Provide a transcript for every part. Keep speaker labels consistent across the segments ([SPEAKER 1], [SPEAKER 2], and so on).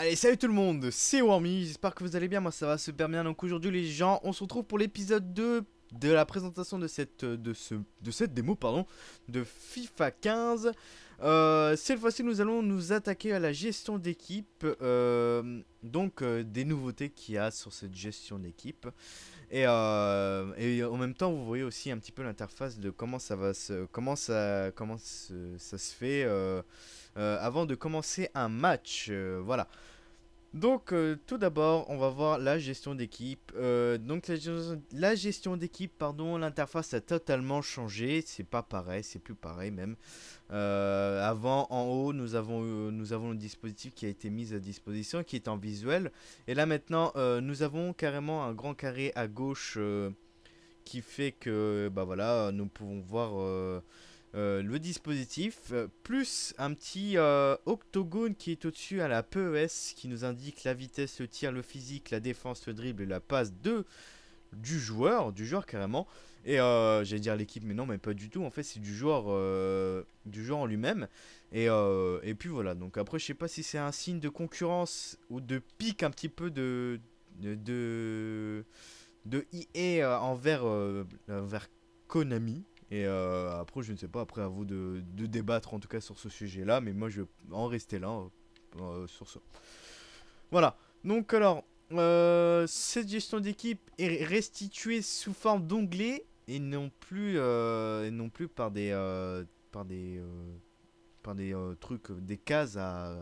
[SPEAKER 1] Allez, salut tout le monde, c'est Wormy, j'espère que vous allez bien, moi ça va super bien. Donc aujourd'hui les gens, on se retrouve pour l'épisode 2 de la présentation de cette, de ce, de cette démo pardon, de FIFA 15. Euh, cette fois-ci, nous allons nous attaquer à la gestion d'équipe. Euh, donc, euh, des nouveautés qu'il y a sur cette gestion d'équipe. Et, en même temps, vous voyez aussi un petit peu l'interface de comment ça va se, comment ça, comment ça se fait avant de commencer un match. voilà. Donc euh, tout d'abord on va voir la gestion d'équipe. Euh, donc la, gestion d'équipe, pardon, l'interface a totalement changé. C'est pas pareil, c'est plus pareil même. Euh, avant en haut nous avons, nous avons le dispositif qui a été mis à disposition qui est en visuel. Et là maintenant nous avons carrément un grand carré à gauche qui fait que bah voilà nous pouvons voir euh, le dispositif, euh, plus un petit euh, octogone qui est au-dessus à la PES qui nous indique la vitesse, le tir, le physique, la défense, le dribble et la passe de du joueur, du joueur carrément. Et j'allais dire l'équipe, mais non, mais pas du tout. En fait, c'est du joueur, du joueur en lui-même. Et, puis voilà. Donc après, je sais pas si c'est un signe de concurrence ou de pic un petit peu de de de, de EA envers Konami. Et euh, après, je ne sais pas, après à vous de, débattre en tout cas sur ce sujet-là, mais moi je vais en rester là euh, euh, sur ça. Voilà, donc alors, cette gestion d'équipe est restituée sous forme d'onglet et non plus, et non plus par des, par des, par des trucs, des cases à,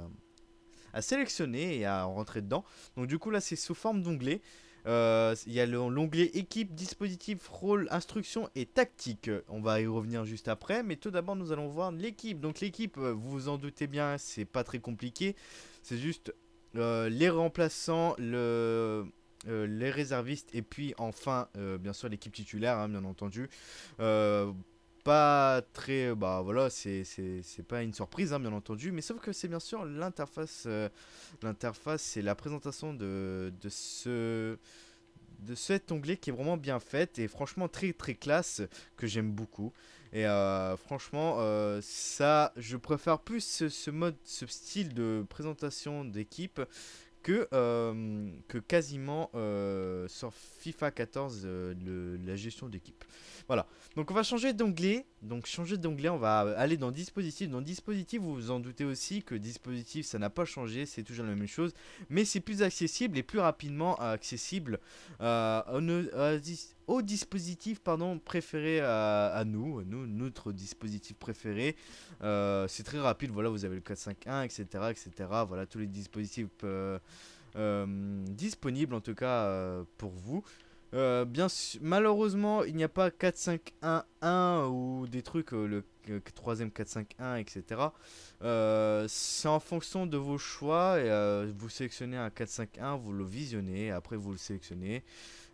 [SPEAKER 1] sélectionner et à rentrer dedans. Donc du coup là, c'est sous forme d'onglet. Euh, il y a l'onglet équipe, dispositif, rôle, instruction et tactique. On va y revenir juste après, mais tout d'abord nous allons voir l'équipe. Donc l'équipe, euh, vous vous en doutez bien, c'est pas très compliqué. C'est juste euh, les remplaçants, le... les réservistes et puis enfin bien sûr l'équipe titulaire hein, bien entendu pas très. Bah voilà, c'est pas une surprise, hein, bien entendu. Mais sauf que c'est bien sûr l'interface. Euh, l'interface, c'est la présentation de, de ce de cet onglet qui est vraiment bien faite et franchement très très classe que j'aime beaucoup et euh, franchement euh, ça je préfère plus ce, mode ce style de présentation d'équipe euh, que, quasiment euh, sur FIFA 14 euh, la gestion d'équipe. Voilà. Donc on va changer d'onglet. Donc changer d'onglet, on va aller dans dispositif. Dans dispositif, vous vous en doutez aussi que dispositif, ça n'a pas changé, c'est toujours la même chose, mais c'est plus accessible et plus rapidement accessible. On, dispositif pardon, préféré à, nous, nous, notre dispositif préféré. Euh, c'est très rapide, voilà, vous avez le 451, etc., etc. Voilà, tous les dispositifs euh, euh, disponibles en tout cas pour vous. bien malheureusement, il n'y a pas 4511 ou des trucs, le 3ème, 4, 5, 1, etc. c'est en fonction de vos choix. Et, euh, vous sélectionnez un 451 vous le visionnez, après vous le sélectionnez.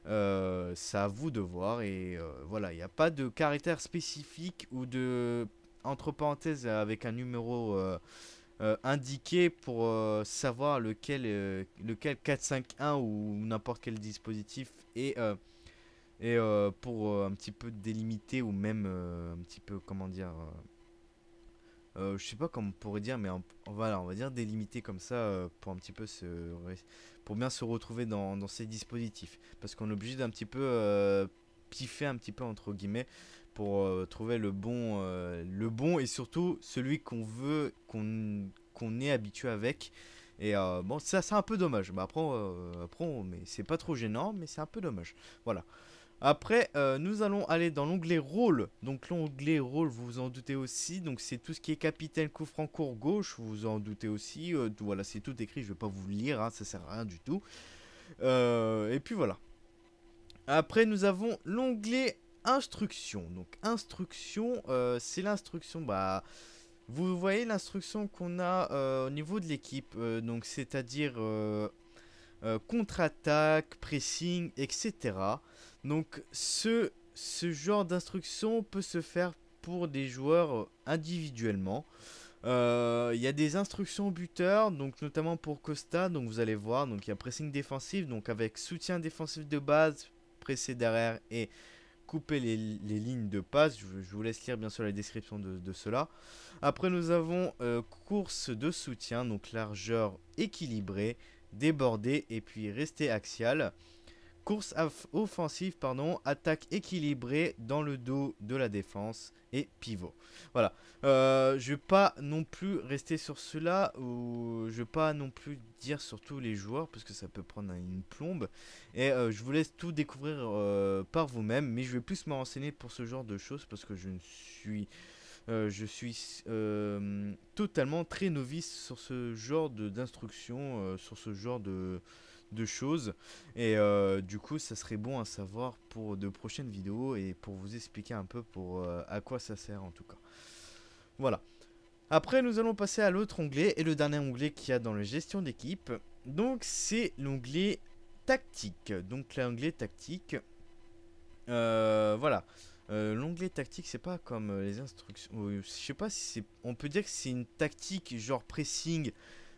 [SPEAKER 1] Euh, c'est à vous de voir. Et euh, voilà, il n'y a pas de caractère spécifique ou de entre parenthèses avec un numéro euh, indiqué pour savoir lequel, lequel 4, 5, ou n'importe quel dispositif est et euh, pour euh, un petit peu délimiter ou même euh, un petit peu, comment dire, je sais pas comment on pourrait dire, mais on, voilà, on va dire délimiter comme ça pour un petit peu se, pour bien se retrouver dans, dans ces dispositifs. Parce qu'on est obligé d'un petit peu piffer un petit peu entre guillemets pour trouver le bon, le bon et surtout celui qu'on veut, qu'on est habitué avec. Et bon, ça c'est un peu dommage. mais bah, après, mais c'est pas trop gênant, mais c'est un peu dommage. Voilà. Après, euh, nous allons aller dans l'onglet rôle. Donc l'onglet rôle, vous vous en doutez aussi. Donc c'est tout ce qui est capitaine, coup franc, cours gauche, vous vous en doutez aussi. Euh, voilà, c'est tout écrit, je ne vais pas vous le lire, hein, ça sert à rien du tout. Euh, et puis voilà. Après, nous avons l'onglet instruction. Donc instruction, c'est l'instruction, bah... Vous voyez l'instruction qu'on a au niveau de l'équipe, donc c'est-à-dire contre-attaque, pressing, etc. Donc ce, genre d'instruction peut se faire pour des joueurs euh, individuellement. Euh, il y a des instructions buteurs, donc notamment pour Costa, donc vous allez voir, donc il y a pressing défensif, donc avec soutien défensif de base, presser derrière et couper les, lignes de passe. Je, vous laisse lire bien sûr la description de, cela. Après nous avons euh, course de soutien, donc largeur équilibrée, débordée et puis rester axiale. Course offensive, pardon, attaque équilibrée dans le dos de la défense et pivot. Voilà. Euh, je ne vais pas non plus rester sur cela ou je ne vais pas non plus dire sur tous les joueurs parce que ça peut prendre une plombe. Et euh, je vous laisse tout découvrir euh, par vous-même, mais je vais plus me renseigner pour ce genre de choses parce que je suis... je suis totalement très novice sur ce genre d'instruction, sur ce genre de, de choses. Et euh, du coup, ça serait bon à savoir pour de prochaines vidéos et pour vous expliquer un peu pour euh, à quoi ça sert en tout cas. Voilà. Après, nous allons passer à l'autre onglet et le dernier onglet qu'il y a dans la gestion d'équipe. Donc, c'est l'onglet tactique. Donc, l'onglet tactique, euh, voilà. l'onglet tactique, c'est pas comme les instructions. je sais pas si c'est. On peut dire que c'est une tactique genre pressing,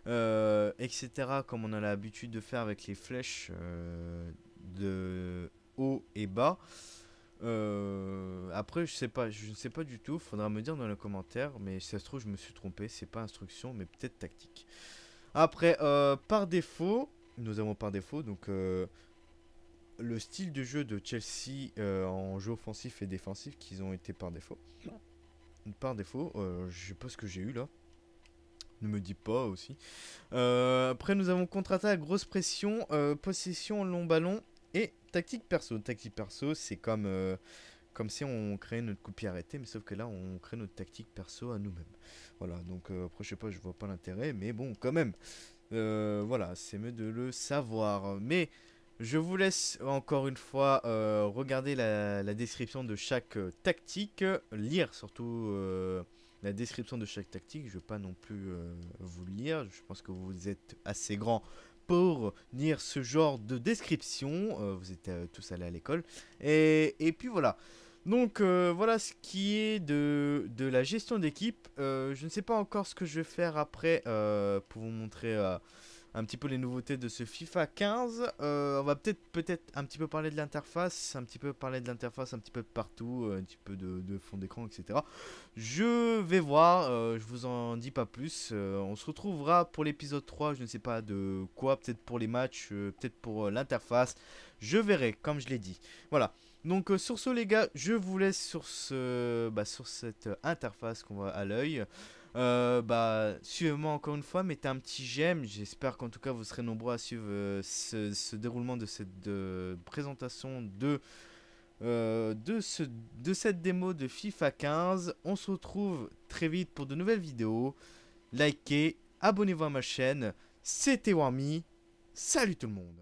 [SPEAKER 1] euh, etc. Comme on a l'habitude de faire avec les flèches euh, de haut et bas. Euh, après, je sais pas, je ne sais pas du tout. Faudra me dire dans les commentaires. Mais si ça se trouve, je me suis trompé. C'est pas instruction, mais peut-être tactique. Après, par défaut, nous avons par défaut donc le style de jeu de Chelsea en jeu offensif et défensif qu'ils ont été par défaut. Par défaut, je sais pas ce que j'ai eu là. Ne me dis pas aussi. Euh, après, nous avons contre à grosse pression, euh, possession long ballon et tactique perso. Tactique perso, c'est comme, euh, comme si on créait notre coup arrêté, mais sauf que là, on crée notre tactique perso à nous-mêmes. Voilà, donc après, je sais pas, je vois pas l'intérêt, mais bon, quand même. voilà, c'est mieux de le savoir. Mais je vous laisse encore une fois regarder la, description de chaque tactique, lire surtout la description de chaque tactique. Je ne vais pas non plus euh, vous lire. Je pense que vous êtes assez grand pour lire ce genre de description. Euh, vous êtes euh, tous allés à l'école. Et, et, puis voilà. Donc voilà ce qui est de, de la gestion d'équipe. je ne sais pas encore ce que je vais faire après pour vous montrer un petit peu les nouveautés de ce FIFA 15. Euh, on va peut-être peut-être un petit peu parler de l'interface, un petit peu parler de l'interface un petit peu partout, euh, un petit peu de, fond d'écran, etc. Je vais voir, euh, je vous en dis pas plus. on se retrouvera pour l'épisode 3, je ne sais pas de quoi, peut-être pour les matchs, peut-être pour l'interface. Je verrai, comme je l'ai dit. Voilà. Donc sur ce les gars, je vous laisse sur, ce, bah, sur cette interface qu'on voit à l'œil. Euh, bah, suivez-moi encore une fois, mettez un petit j'aime. J'espère qu'en tout cas vous serez nombreux à suivre euh, ce, déroulement de cette présentation de, euh, de, ce, de cette démo de FIFA 15. On se retrouve très vite pour de nouvelles vidéos. Likez, abonnez-vous à ma chaîne. C'était Warmy. Salut tout le monde